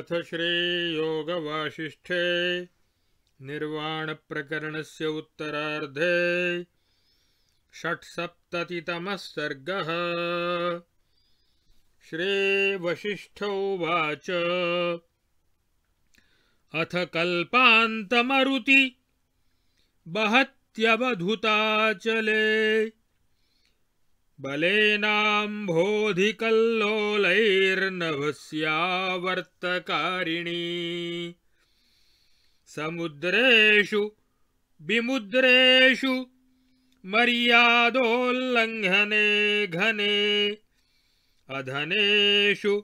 अथ श्रीयोगवासिष्ठे निर्वाणप्रकरणस्य उत्तरार्धे षट्सप्ततितमः सर्गः श्रीवसिष्ठ उवाच अथ कल्पान्तमरुति बहत्यवधुताचले बलेनाम्भोधिकल्लोलैर्नभस्यावर्तकारिणी समुद्रेषु विमुद्रेषु मर्यादोल्लङ्घने घने अधनेषु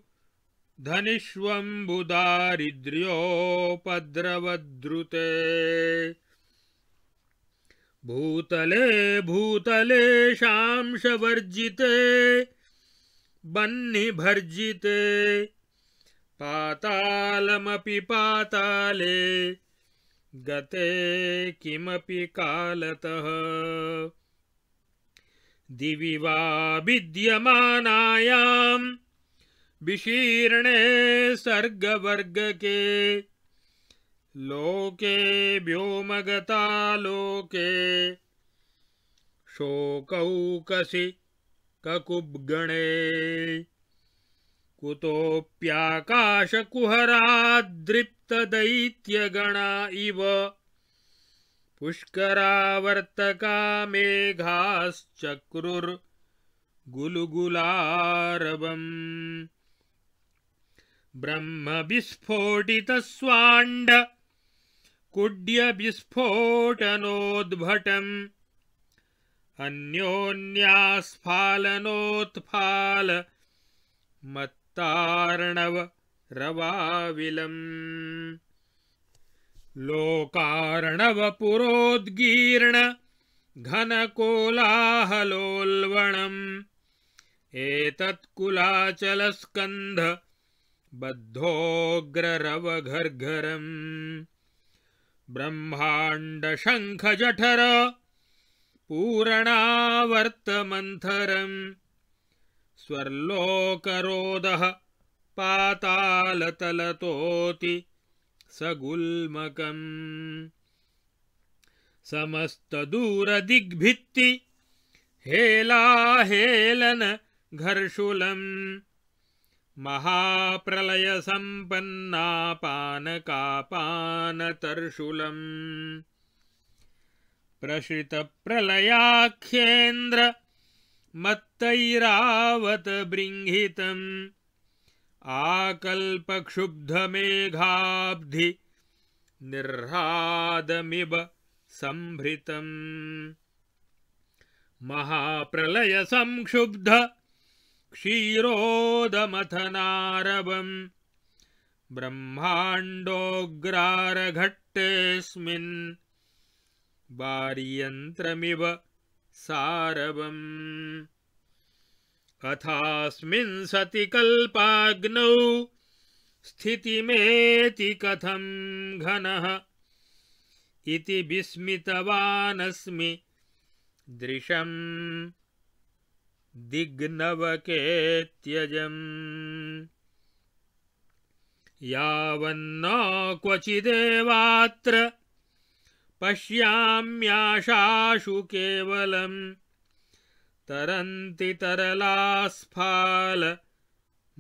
धनिष्वम्बुदारिद्र्योपद्रवद्रुते पद्रवद्रुते। भूतले भूतले बन्नी भर्जिते पातालमपि पाताले गते किमपि कालतः दिविवा विद्यमानायां विशीर्णे सर्गवर्गके लोके व्योमगता लोके शोकौकसि ककुब्गणे कुतोऽप्याकाशकुहराद्रिप्तदैत्यगणा इव पुष्करावर्तका मेघाश्चक्रुर्गुलुगुलारवम् ब्रह्म कुड्यविस्फोटनोद्भटम् अन्योन्यास्फालनोत्फाल मत्तार्णव रवाविलम् लोकार्णव पुरोद्गीर्ण घनकोलाहलोल्वणम् एतत्कुलाचलस्कन्ध बद्धोऽग्ररवघर्घरम् ब्रह्माण्डशङ्खजठर पूरणावर्तमन्थरम् स्वर्लोकरोदः पातालतलतोति सगुल्मकम् समस्तदूरदिग्भित्ति हेलाहेलन घर्षूलम् महाप्रलयसम्पन्नापानकापानतर्शूलम् प्रशितप्रलयाख्येन्द्र मत्तैरावत बृंहितम् आकल्पक्षुब्धमेघाब्धि निर्हादमिव सम्भृतम् महाप्रलयसंक्षुब्ध क्षीरोदमथनारवम् ब्रह्माण्डोऽग्रारघट्टेऽस्मिन् वार्यन्त्रमिव सारवम् कथास्मिन् सति कल्पाग्नौ स्थितिमेति कथम् घनः इति विस्मितवानस्मि दृशम् दिग्नवकेत्यजम् यावन्न क्वचिदेवात्र पश्याम्याशाशु केवलम् तरन्ति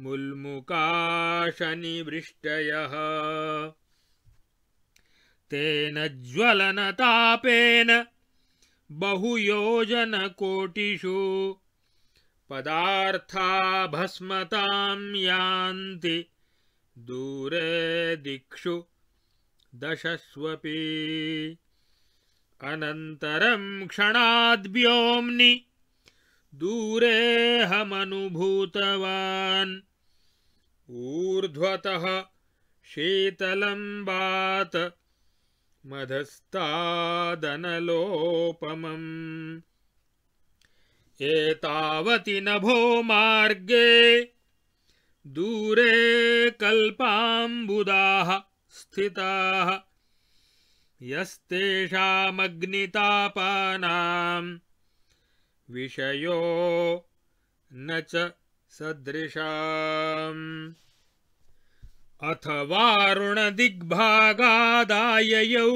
मुल्मुकाशनिवृष्टयः तेन ज्वलनतापेन बहुयोजनकोटिषु पदार्था भस्मतां यान्ति दूरे दिक्षु दशस्वपि अनन्तरम् क्षणाद्भ्योम्नि दूरेऽहमनुभूतवान् ऊर्ध्वतः बात मधस्तादनलोपमम् एतावति नभो मार्गे दूरे कल्पाम्बुदाः स्थिताः यस्तेषामग्नितापानाम् विषयो न च सदृशाम् अथ वारुणदिग्भागादाययौ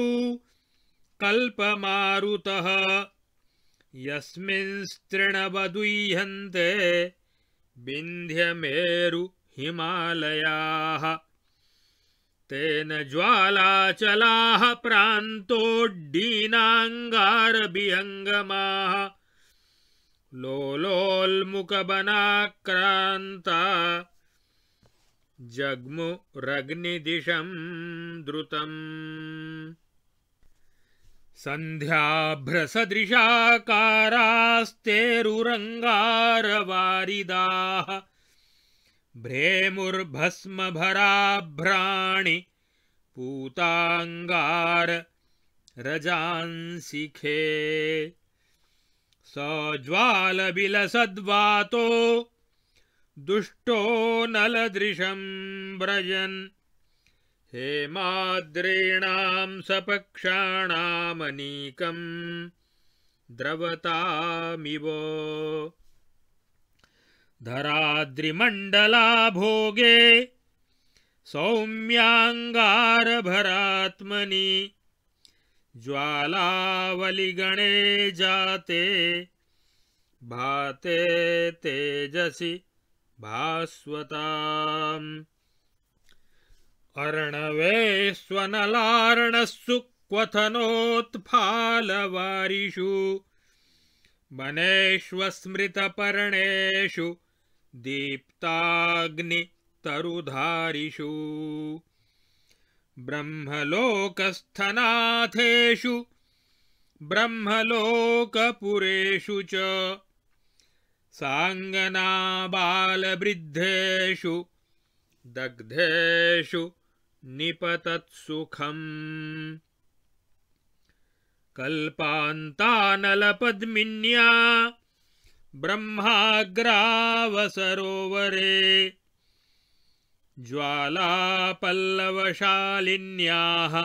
कल्पमारुतः यस्मिंस्तृणवदूह्यन्ते विन्ध्यमेरुहिमालयाः तेन ज्वालाचलाः प्रान्तोड्डीनाङ्गारभिहङ्गमाः लोलोल्मुकबनाक्रान्ता जग्मुरग्निदिशम् द्रुतम् सन्ध्याभ्रसदृशाकारास्तेरुरङ्गारवारिदाः भ्रेमुर्भस्मभराभ्राणि पूताङ्गार रजांसिखे स दुष्टो नलदृशं व्रजन् हे मादॄणां सपक्षाणामनीकं द्रवतामिवो धराद्रिमण्डलाभोगे सौम्याङ्गारभरात्मनि ज्वालावलिगणे जाते भाते तेजसि भास्वताम् अर्णवेश्वनलारणः क्वथनोत्फालवारिषु वनेष्व दीप्ताग्नितरुधारिषु ब्रह्मलोकस्थनाथेषु ब्रह्मलोकपुरेषु च साङ्गनाबालवृद्धेषु दग्धेषु निपतत्सुखम् कल्पान्तानलपद्मिन्या ब्रह्माग्रावसरोवरे ज्वालापल्लवशालिन्याः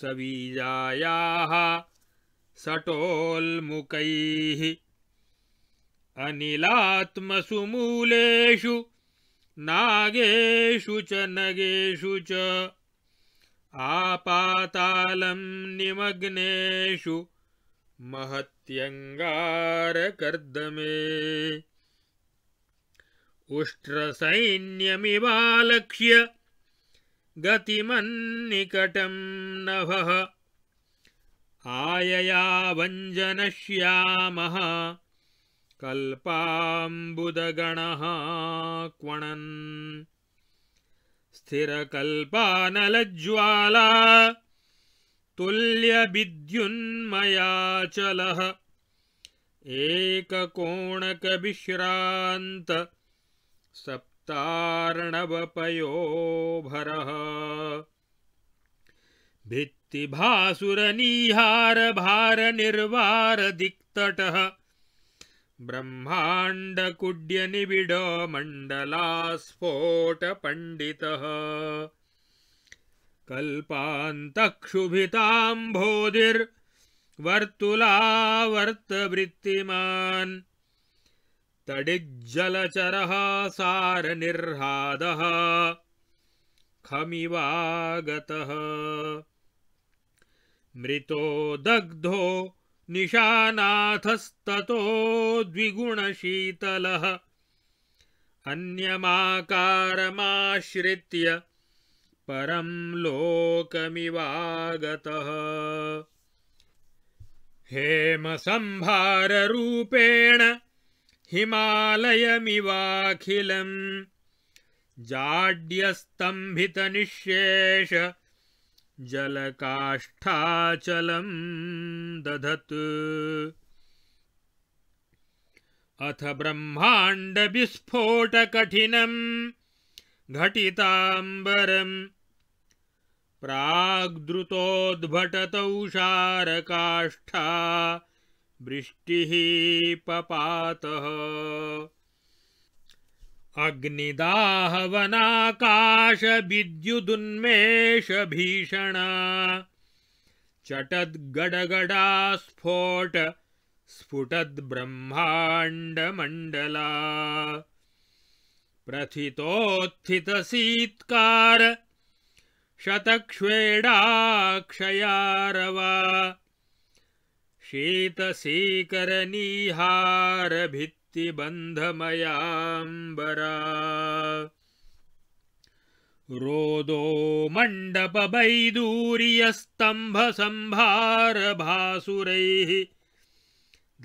सबीजायाः सटोल्मुकैः अनिलात्मसु मूलेषु नागेषु च नगेषु च आपातालं निमग्नेषु महत्यङ्गारकर्दमे उष्ट्रसैन्यमिवालक्ष्य गतिमन्निकटं नभः आयया वञ्जनश्यामः कल्पाम्बुदगणः क्वणन् स्थिरकल्पानलज्ज्वाला तुल्यविद्युन्मयाचलः एककोणकविश्रान्त सप्तार्णवपयोभरः भित्तिभासुरनीहारभारनिर्वारदिक्तटः मण्डलास्फोटपण्डितः कल्पान्तक्षुभिताम्भोधिर्वर्तुलावर्तवृत्तिमान् तडिज्जलचरः सारनिर्हादः खमिवागतः मृतो दग्धो निशानाथस्ततो द्विगुणशीतलः अन्यमाकारमाश्रित्य परं लोकमिवागतः हेमसंभाररूपेण हिमालयमिवाखिलम् जाड्यस्तम्भितनिःशेष जलकाष्ठाचलम् दधत् अथ ब्रह्माण्ड विस्फोट घटिताम्बरम् प्राग्द्रुतोद्भटत वृष्टिः पपातः अग्निदाहवनाकाशविद्युदुन्मेषभीषणा चटद्गडगडा स्फोट स्फुटद्ब्रह्माण्डमण्डला प्रथितोत्थितसीत्कार शतक्ष्वेडाक्षयारवा शीतसीकरनीहारभित् तिबन्धमयाम्बरा रोदो मण्डप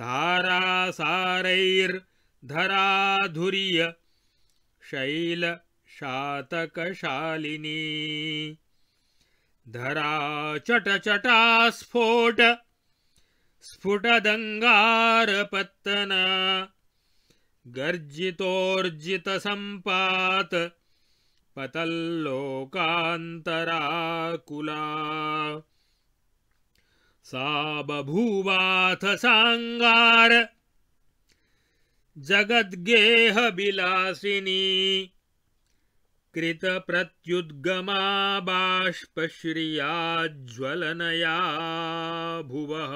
धारासारैर्धराधुर्य शैलशातकशालिनी धराचटचटास्फोट स्फोट स्फुटदङ्गारपत्तना गर्जितोर्जितसम्पात् पतल्लोकान्तराकुला सा बभूवाथ साङ्गार जगद्गेहविलासिनी कृतप्रत्युद्गमा बाष्पश्रिया ज्वलनया भुवः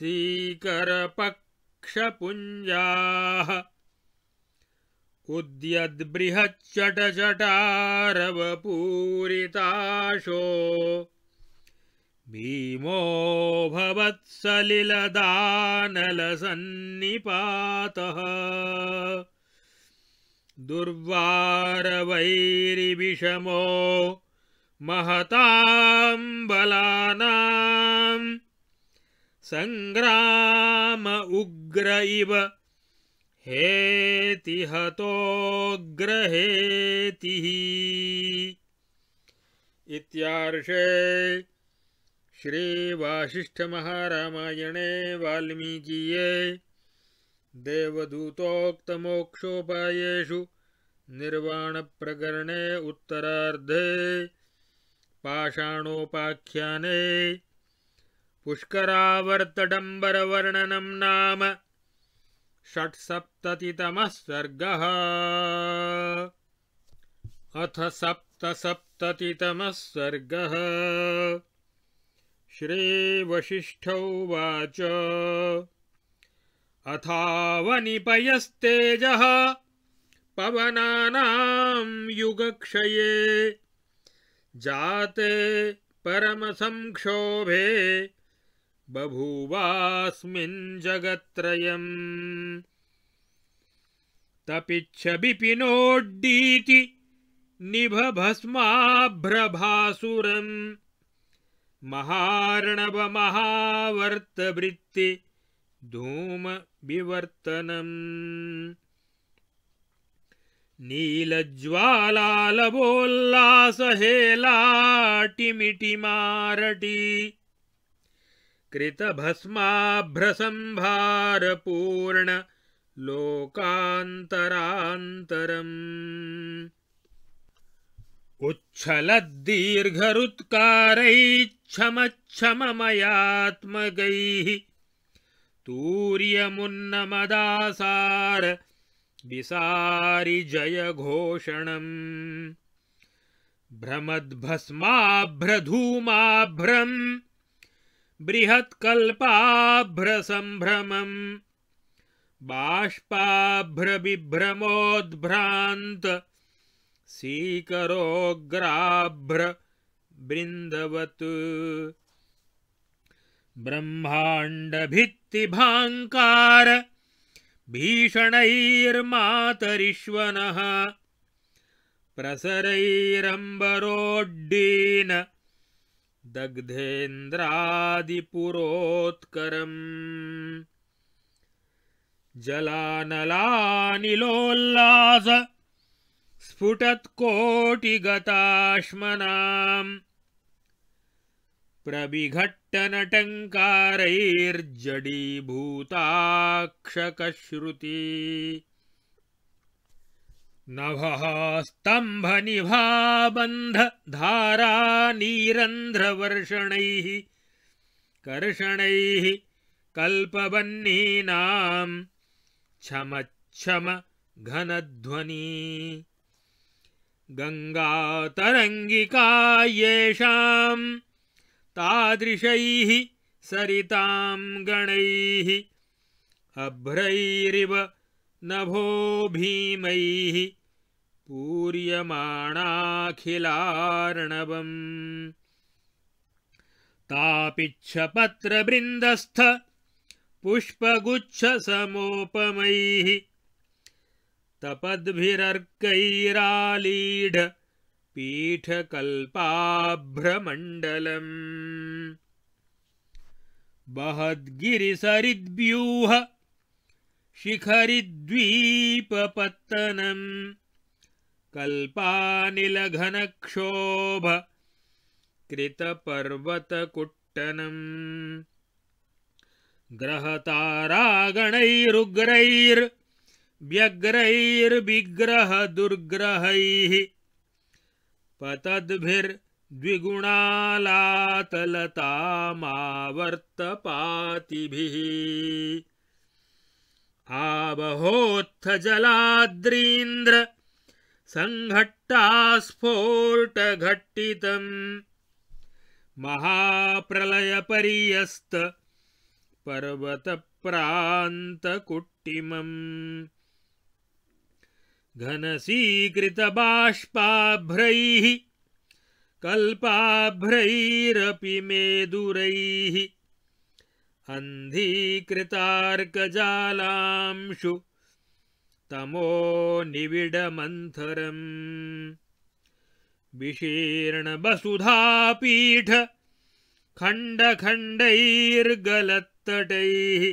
सीकरपक्षपुञ्जाः उद्यद्बृहच्चटचटारवपूरिताशो भीमो भवत्सलिलदानलसन्निपातः दुर्वारवैरिविषमो महताम् बलानाम् सङ्ग्राम उग्र इव हेति हतोऽग्रहेतिः इत्यार्षे श्रीवासिष्ठमहारामायणे वाल्मीकिये देवदूतोक्तमोक्षोपायेषु निर्वाणप्रकरणे उत्तरार्धे पाषाणोपाख्याने पुष्करावर्तडम्बरवर्णनं नाम षट्सप्ततितमः स्वर्गः अथ सप्तसप्ततितमः स्वर्गः श्रीवसिष्ठौ उवाच अथावनिपयस्तेजः पवनानां युगक्षये जाते परमसंक्षोभे बभूवास्मिन् जगत्त्रयम् तपिच्छविपिनोड्डीति निभभस्माभ्रभासुरम् महार्णवमहावर्तवृत्ति धूमविवर्तनम् नीलज्वालालवोल्लासहेलाटिमिटिमारटी कृतभस्माभ्रसंभार लोकान्तरान्तरम् उच्छलद्दीर्घरुत्कारैच्छमच्छमयात्मगैः तूर्यमुन्नमदासार विसारि जयघोषणम् भ्रमद्भस्माभ्रधूमाभ्रम् बृहत्कल्पाभ्रसम्भ्रमम् बाष्पाभ्रबिभ्रमोद्भ्रान्त सीकरोऽग्राभ्र बृन्दवत् ब्रह्माण्डभित्तिभाङ्कार भीषणैर्मातरिश्वनः प्रसरैरम्बरोड्डीन दग्धेन्द्रादिपुरोत्करम् जलानलानिलोल्लास स्फुटत्कोटिगताश्मनाम् प्रविघट्टनटङ्कारैर्जडीभूताक्षकश्रुती नभः स्तम्भनिभाबन्धधारानीरन्ध्रवर्षणैः कर्षणैः कल्पबन्निनां क्षमच्छमघनध्वनी गङ्गातरङ्गिका येषाम् तादृशैः सरिताम् गणैः अभ्रैरिव नभो भीमैः पूर्यमाणाखिलार्णवम् तापिच्छपत्रबृन्दस्थ पुष्पगुच्छसमोपमैः तपद्भिरर्कैरालीढ पीठकल्पाभ्रमण्डलम् बहद्गिरिसरिद्व्यूह शिखरिद्वीपपत्तनम् कल्पानिलघनक्षोभ कृतपर्वतकुट्टनम् ग्रहतारागणैरुग्रैर् व्यग्रैर्विग्रहदुर्ग्रहैः पतद्भिर्द्विगुणालातलतामावर्तपातिभिः आबहोत्थ जलाद्रीन्द्र सङ्घट्टास्फोटघट्टितम् महाप्रलयपरियस्त पर्वतप्रान्तकुट्टिमम् घनसीकृतबाष्पाभ्रैः कल्पाभ्रैरपि मेदुरैः अन्धीकृतार्कजालांशु तमो निविडमन्थरम् विशीर्णवसुधापीठ खण्डखण्डैर्गलत्तटैः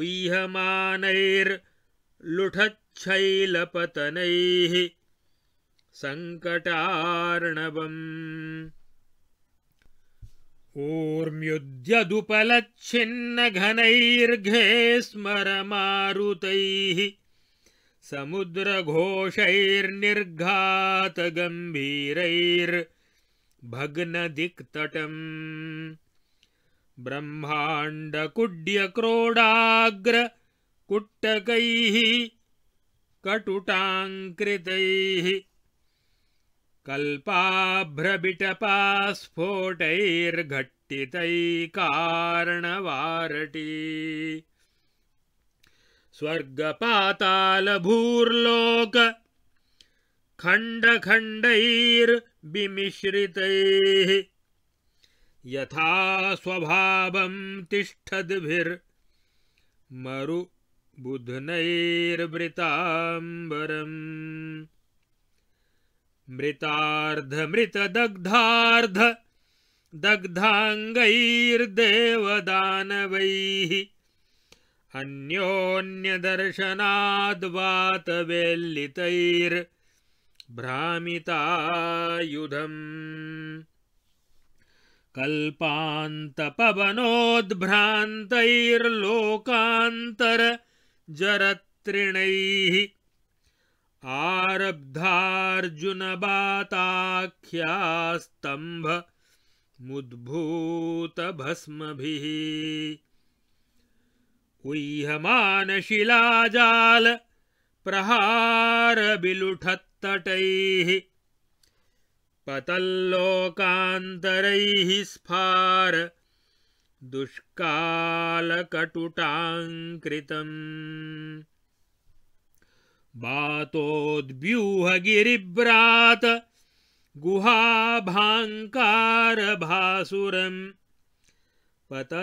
उह्यमानैर्लुठच्छैलपतनैः सङ्कटार्णवम् ऊर्म्युद्यदुपलच्छिन्नघनैर्घे स्मरमारुतैः समुद्रघोषैर्निर्घातगम्भीरैर्भग्नदिक्तटम् ब्रह्माण्डकुड्यक्रोडाग्र कुट्टकैः कटुटाङ्कृतैः कल्पाभ्रबिटपास्फोटैर्घट्टितैः स्वर्गपातालभूर्लोक खण्डखण्डैर्विमिश्रितैः यथा स्वभावं तिष्ठद्भिर् मरुबुध्नैर्वृताम्बरम् मृतार्धमृतदग्धार्ध दग्धाङ्गैर्देवदानवैः दानवैः अन्योन्यदर्शनाद् कल्पान्तपवनोद्भ्रान्तैर्लोकान्तरजरत्रिणैः आरब्धार्जुनबाताख्यास्तम्भमुद्भूतभस्मभिः प्रहारबिलुठत्तटैः पतल्लोकान्तरैः स्फार दुष्कालकटुटाङ्कृतम् वातोद्भ्यूहगिरिव्रात गुहाभाङ्कारभासुरम् पतद्भिर्विहितावर्तलोकपालपुरीपुरैः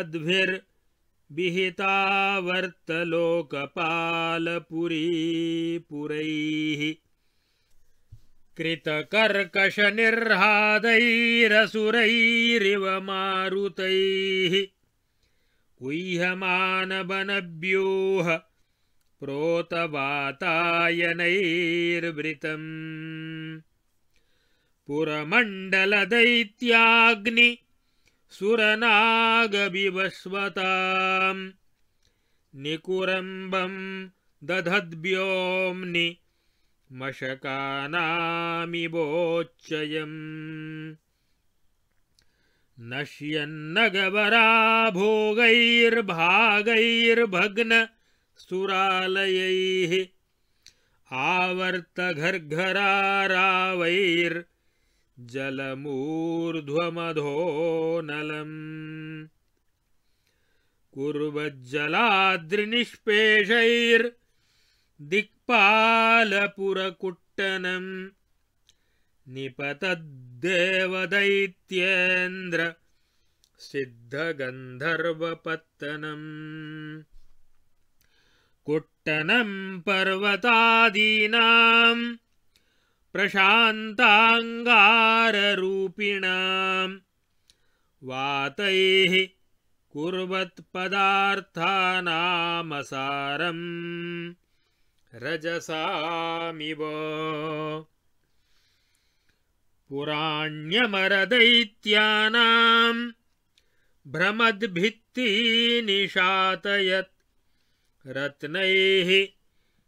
कृतकर्कषनिर्हादैरसुरैरिव कृतकर्कषनिर्ह्रादैरसुरैरिव मारुतैः गुह्यमानबनव्यूह प्रोतवातायनैर्वृतम् पुरमण्डलदैत्याग्नि सुरनागविवस्वताम् निकुरम्बं दधद् मशकानामिवोच्चयम् मशकानामि नश्यन्नगवरा भोगैर्भागैर्भग्न सुरालयैः आवर्तघर्घरारावैर्जलमूर्ध्वमधो नलम् कुर्वज्जलाद्रिनिष्पेषैर्दिक्पालपुरकुट्टनम् निपतद्देवदैत्येन्द्र सिद्धगन्धर्वपत्तनम् कुट्टनम् पर्वतादीनाम् प्रशान्ताङ्गाररूपिणाम् वातैः कुर्वत्पदार्थानामसारम् रजसामिव पुराण्यमरदैत्यानाम् भ्रमद्भित्तीनिशातयत् रत्नैः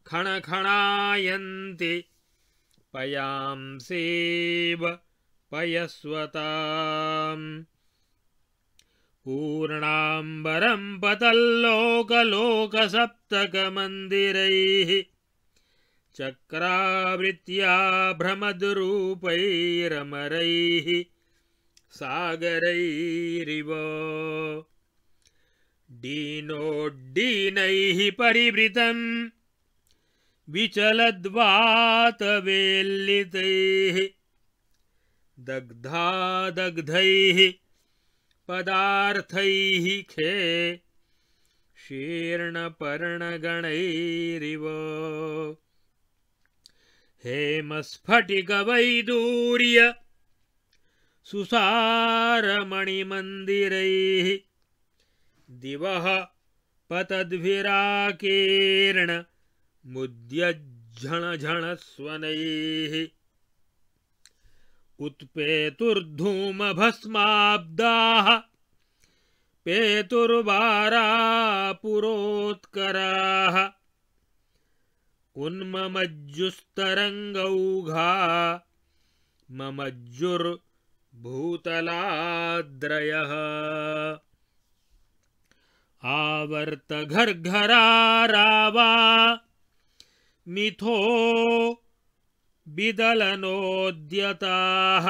खणखणायन्ति पयांसेव पूर्णाम्बरं पतल्लोकलोकसप्तकमन्दिरैः चक्रावृत्या भ्रमद्रूपैरमरैः सागरैरिव दीनोड्डीनैः परिवृतं विचलद्वातवेल्लितैः दग्धा दग्धैः पदार्थैः खे शीर्णपर्णगणैरिव हेमस्फटिकवैदूर्य सुसारमणिमन्दिरैः दिवः मुद्यज्झणझणस्वनैः उत्पेतुर्धूमभस्माब्दाः पेतुर्वारा पुरोत्कराः उन्ममज्जुस्तरङ्गौघा ममज्जुर्भूतलाद्रयः आवर्तघर्घरारावा मिथो विदलनोद्यताः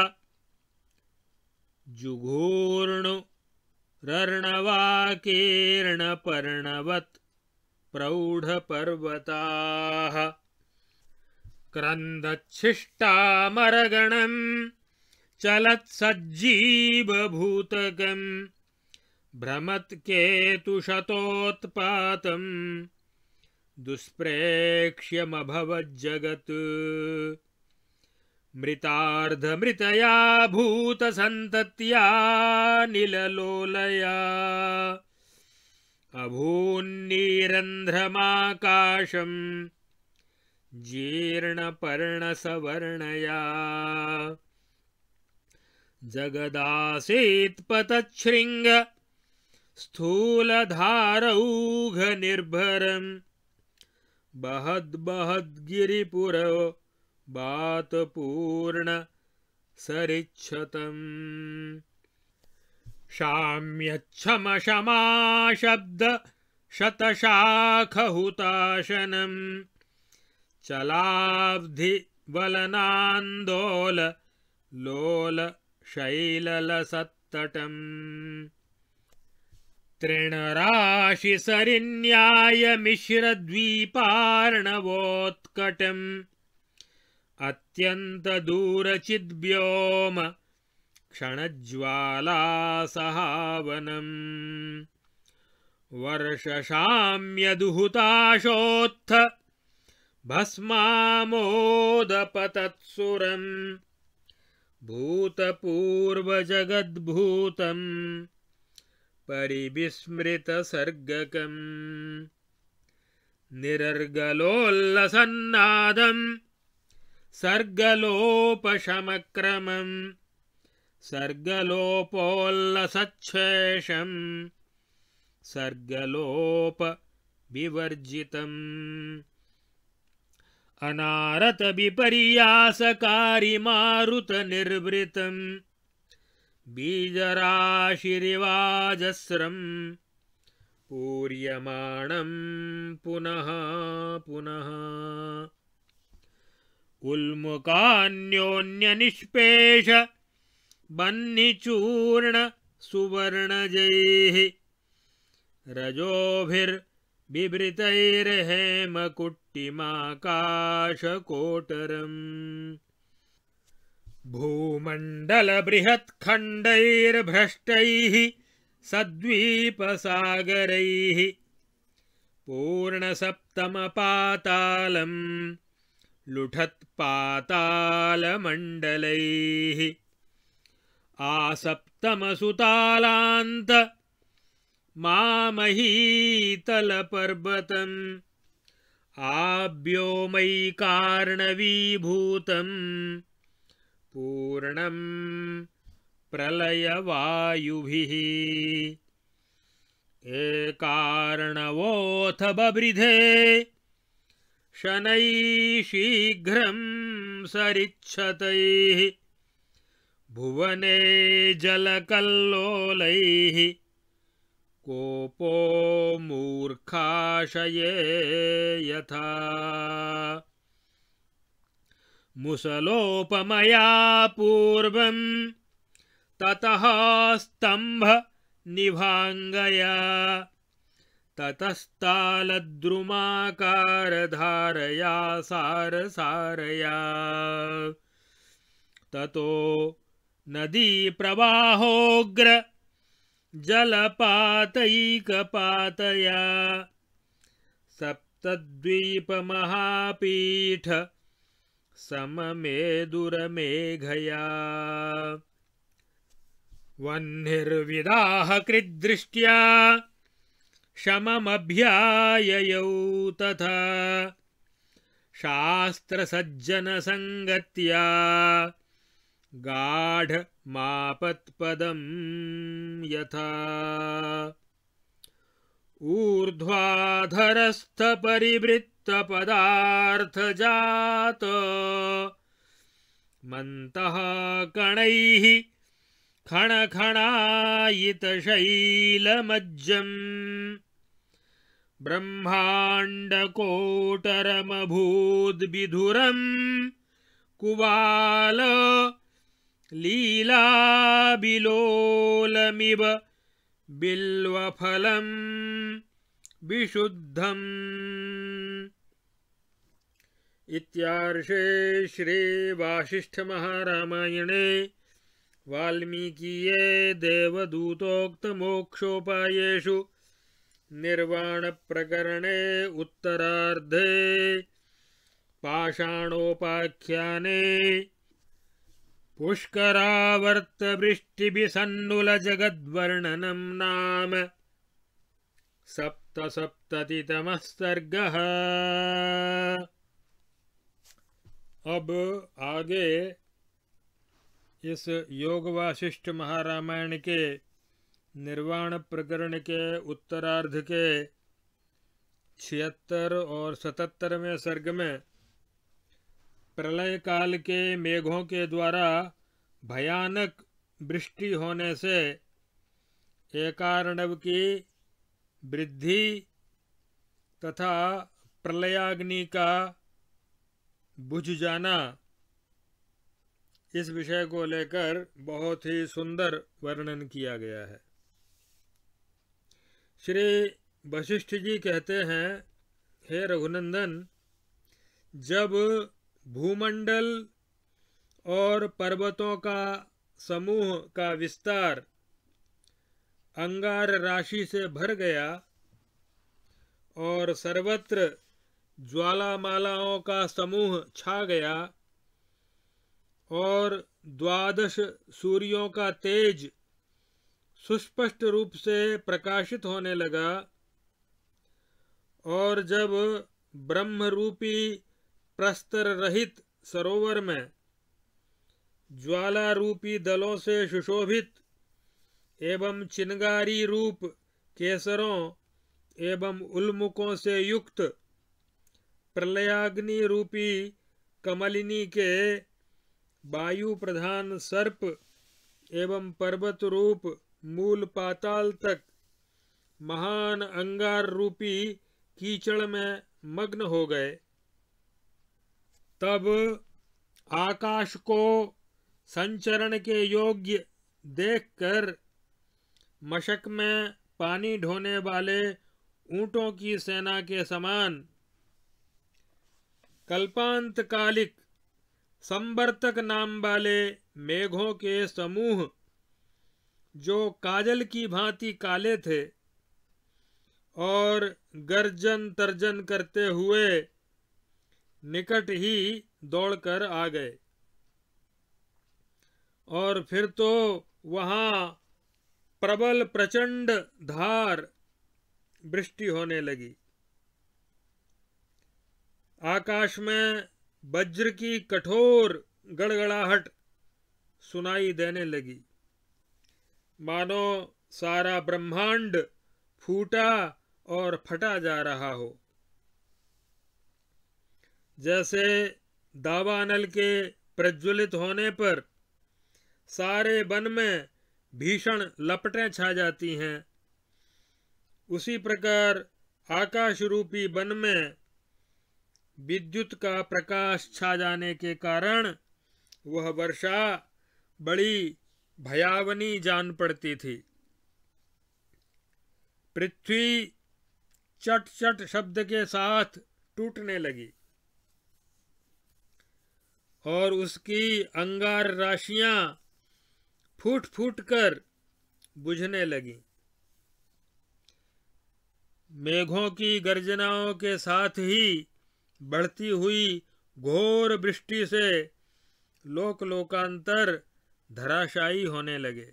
रर्णवाकीर्णपर्णवत् प्रौढपर्वताः क्रन्दच्छिष्टामरगणम् चलत्सज्जीवभूतकम् भ्रमत्केतुशतोत्पातम् दुष्प्रेक्ष्यमभवज्जगत् मृतार्धमृतया भूतसन्तत्या निललोलया अभून्निरन्ध्रमाकाशम् जीर्णपर्णसवर्णया जगदासीत्पतच्छृङ्ग स्थूलधारौघनिर्भरम् बहद्बहद्गिरिपुरौ बातुपूर्ण सरिच्छतम् शाम्यच्छमशमाशब्द शतशाखहुताशनम् चलाब्धि वलनान्दोलोलशैलसत्तटम् तृणराशिसरिन्यायमिश्रद्वीपार्णवोत्कटम् अत्यन्तदूरचिद् व्योम क्षणज्वालासहावनम् वर्षशाम्यदुहुताशोत्थ भस्मामोदपतत्सुरम् भूतपूर्वजगद्भूतम् परिविस्मृतसर्गकम् निरर्गलोल्लसन्नादम् सर्गलोपशमक्रमम् सर्गलोपोल्लसच्छेषम् सर्गलोपविवर्जितम् अनारतविपर्यासकारिमारुतनिर्वृतम् अनारत बीजराशिरिवाजस्रम् पूर्यमाणम् पुनः पुनः उल्मुखान्योन्यनिष्पेष बह्निचूर्णसुवर्णजैः रजोभिर्बिभृतैर्हेमकुट्टिमाकाशकोटरम् भूमण्डलबृहत्खण्डैर्भ्रष्टैः सद्वीपसागरैः पूर्णसप्तमपातालम् लुठत्पातालमण्डलैः पातालमण्डलैः आसप्तमसुतालान्त मामहीतलपर्वतम् आव्योमयी पूर्णं प्रलयवायुभिः एकारणवोऽथ बभृधे शनैः शीघ्रं सरिच्छतैः भुवने जलकल्लोलैः कोपो मूर्खाशये यथा मुसलोपमया पूर्वं ततः स्तम्भनिभाङ्गया ततस्तालद्रुमाकारधारया सारसारया ततो जलपातैकपातया सप्तद्वीपमहापीठ सममे दुरमेघया वह्निर्विदाहकृदृष्ट्या शममभ्याययौ तथा शास्त्रसज्जनसङ्गत्या गाढमापत्पदं यथा ऊर्ध्वाधरस्थपरिवृत् पदार्थजात मन्तः कणैः खणखणायितशैलमज्जम् ब्रह्माण्डकोटरमभूद्विधुरम् लीलाबिलोलमिव बिल्वफलम् विशुद्धम् इत्यार्षे श्रीवासिष्ठमहारामायणे वाल्मीकीये देवदूतोक्तमोक्षोपायेषु निर्वाणप्रकरणे उत्तरार्धे पाषाणोपाख्याने पुष्करावर्तवृष्टिभिसन्नुलजगद्वर्णनं नाम सप्त सप्तसप्ततितमः सर्गः अब आगे इस योग वाशिष्ठ महारामायण के निर्वाण प्रकरण के उत्तरार्ध के छिहत्तर और सतहत्तरवें सर्ग में प्रलय काल के मेघों के द्वारा भयानक वृष्टि होने से एकारणव की वृद्धि तथा प्रलयाग्नि का बुझ जाना इस विषय को लेकर बहुत ही सुंदर वर्णन किया गया है श्री वशिष्ठ जी कहते हैं हे रघुनंदन जब भूमंडल और पर्वतों का समूह का विस्तार अंगार राशि से भर गया और सर्वत्र ज्वालामालाओं का समूह छा गया और द्वादश सूर्यों का तेज सुस्पष्ट रूप से प्रकाशित होने लगा और जब ब्रह्म रूपी प्रस्तर रहित सरोवर में ज्वाला रूपी दलों से सुशोभित एवं चिनगारी रूप केसरों एवं उल्मुकों से युक्त प्रलयाग्नि रूपी कमलिनी के वायु प्रधान सर्प एवं पर्वत रूप मूल पाताल तक महान अंगार रूपी कीचड़ में मग्न हो गए तब आकाश को संचरण के योग्य देखकर मशक में पानी ढोने वाले ऊँटों की सेना के समान कल्पांतकालिक संवर्तक नाम वाले मेघों के समूह जो काजल की भांति काले थे और गर्जन तर्जन करते हुए निकट ही दौड़कर आ गए और फिर तो वहाँ प्रबल प्रचंड धार वृष्टि होने लगी आकाश में वज्र की कठोर गड़गड़ाहट सुनाई देने लगी मानो सारा ब्रह्मांड फूटा और फटा जा रहा हो जैसे दावानल के प्रज्वलित होने पर सारे वन में भीषण लपटें छा जाती हैं उसी प्रकार आकाश रूपी वन में विद्युत का प्रकाश छा जाने के कारण वह वर्षा बड़ी भयावनी जान पड़ती थी पृथ्वी चट चट शब्द के साथ टूटने लगी और उसकी अंगार राशियां फूट फूट कर बुझने लगी मेघों की गर्जनाओं के साथ ही बढ़ती हुई घोर वृष्टि से लोक लोकांतर धराशायी होने लगे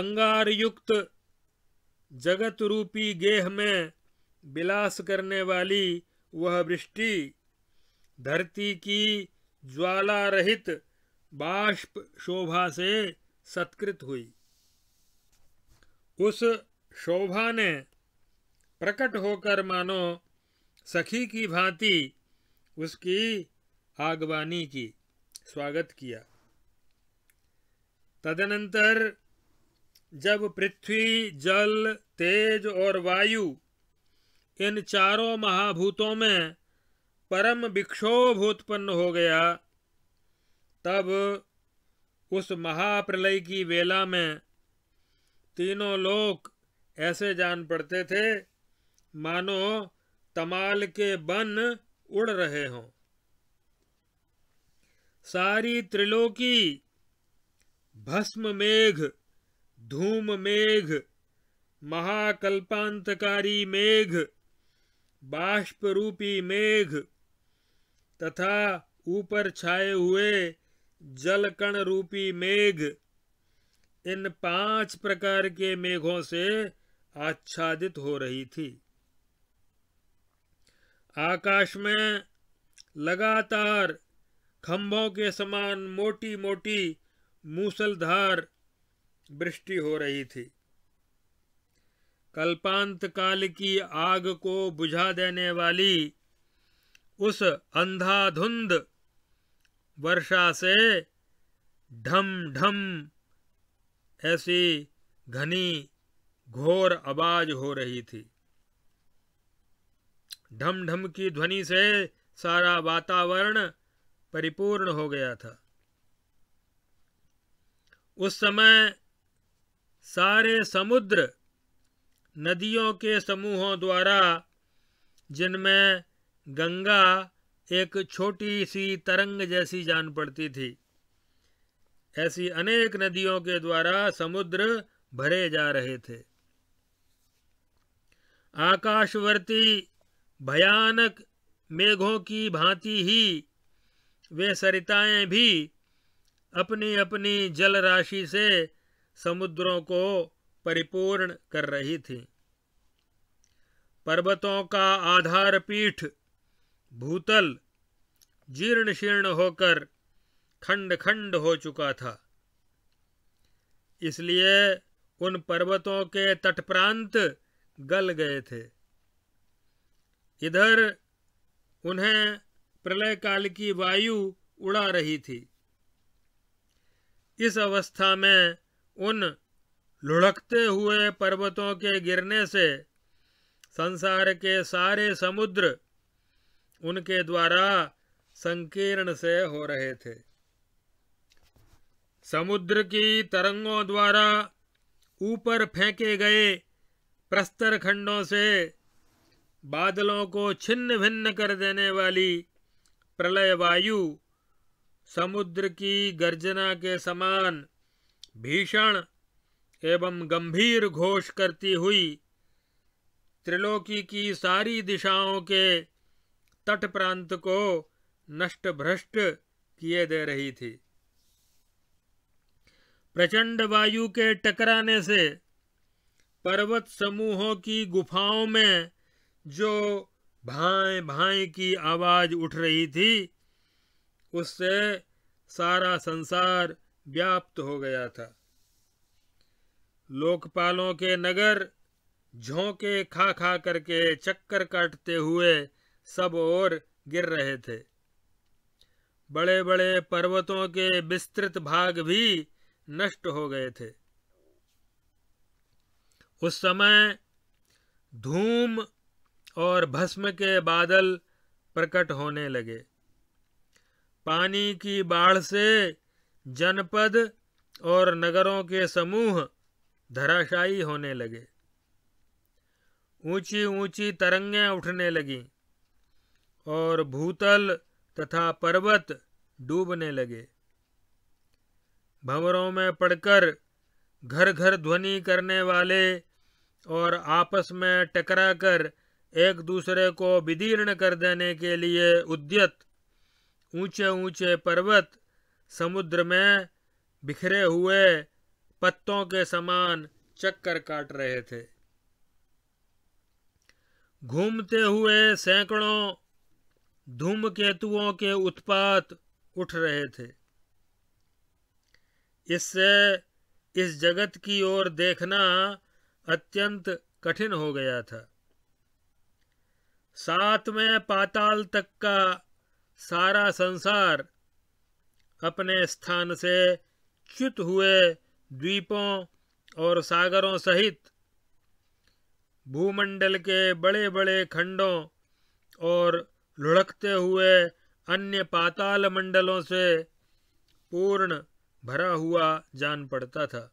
अंगार युक्त जगत रूपी गेह में विलास करने वाली वह वृष्टि धरती की ज्वाला रहित बाष्प शोभा से सत्कृत हुई उस शोभा ने प्रकट होकर मानो सखी की भांति उसकी आगवानी की स्वागत किया तदनंतर जब पृथ्वी जल तेज और वायु इन चारों महाभूतों में परम विक्षोभ उत्पन्न हो गया तब उस महाप्रलय की वेला में तीनों लोग ऐसे जान पड़ते थे मानो तमाल के बन उड़ रहे हों सारी त्रिलोकी भस्म मेघ धूम मेघ महाकल्पांतकारी मेघ बाष्प रूपी मेघ तथा ऊपर छाए हुए जलकण रूपी मेघ इन पांच प्रकार के मेघों से आच्छादित हो रही थी आकाश में लगातार खंभों के समान मोटी मोटी मूसलधार वृष्टि हो रही थी कल्पांत काल की आग को बुझा देने वाली उस अंधाधुंध वर्षा से ढम ढम ऐसी घनी घोर आवाज हो रही थी ढम ढम की ध्वनि से सारा वातावरण परिपूर्ण हो गया था उस समय सारे समुद्र नदियों के समूहों द्वारा जिनमें गंगा एक छोटी सी तरंग जैसी जान पड़ती थी ऐसी अनेक नदियों के द्वारा समुद्र भरे जा रहे थे आकाशवर्ती भयानक मेघों की भांति ही वे सरिताएं भी अपनी अपनी जल राशि से समुद्रों को परिपूर्ण कर रही थी पर्वतों का आधार पीठ भूतल जीर्ण शीर्ण होकर खंड खंड हो चुका था इसलिए उन पर्वतों के तटप्रांत गल गए थे इधर उन्हें प्रलय काल की वायु उड़ा रही थी इस अवस्था में उन लुढ़कते हुए पर्वतों के गिरने से संसार के सारे समुद्र उनके द्वारा संकीर्ण से हो रहे थे समुद्र की तरंगों द्वारा ऊपर फेंके गए प्रस्तर खंडों से बादलों को छिन्न भिन्न कर देने वाली प्रलय वायु समुद्र की गर्जना के समान भीषण एवं गंभीर घोष करती हुई त्रिलोकी की सारी दिशाओं के तट प्रांत को नष्ट भ्रष्ट किए दे रही थी प्रचंड वायु के टकराने से पर्वत समूहों की गुफाओं में जो भाई भाई की आवाज उठ रही थी उससे सारा संसार व्याप्त हो गया था लोकपालों के नगर झोंके खा खा करके चक्कर काटते हुए सब ओर गिर रहे थे बड़े बड़े पर्वतों के विस्तृत भाग भी नष्ट हो गए थे उस समय धूम और भस्म के बादल प्रकट होने लगे पानी की बाढ़ से जनपद और नगरों के समूह धराशायी होने लगे ऊंची ऊंची तरंगें उठने लगीं और भूतल तथा पर्वत डूबने लगे भंवरों में पड़कर घर घर ध्वनि करने वाले और आपस में टकराकर एक दूसरे को विदीर्ण कर देने के लिए उद्यत ऊंचे ऊंचे पर्वत समुद्र में बिखरे हुए पत्तों के समान चक्कर काट रहे थे घूमते हुए सैकड़ों धूमकेतुओं के उत्पात उठ रहे थे इससे इस जगत की ओर देखना अत्यंत कठिन हो गया था साथ में पाताल तक का सारा संसार अपने स्थान से च्युत हुए द्वीपों और सागरों सहित भूमंडल के बड़े बड़े खंडों और लुढ़कते हुए अन्य पाताल मंडलों से पूर्ण भरा हुआ जान पड़ता था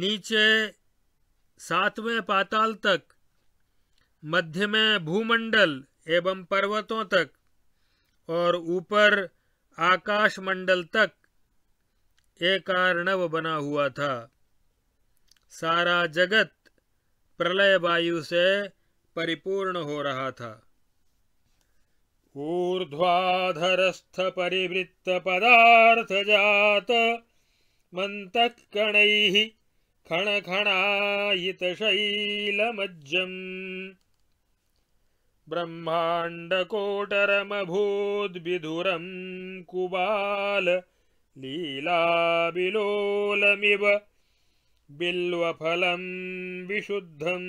नीचे सातवें पाताल तक मध्य में भूमंडल एवं पर्वतों तक और ऊपर आकाश मंडल तक एक अर्णव बना हुआ था सारा जगत प्रलय वायु से परिपूर्ण हो रहा था ऊर्ध्वाधरस्थ परिवृत्त पदार्थ जात खण ब्रह्मांड कोटरम भूद विधुरम कुबाल बिलोलमिव बिल्वफलं विशुद्धं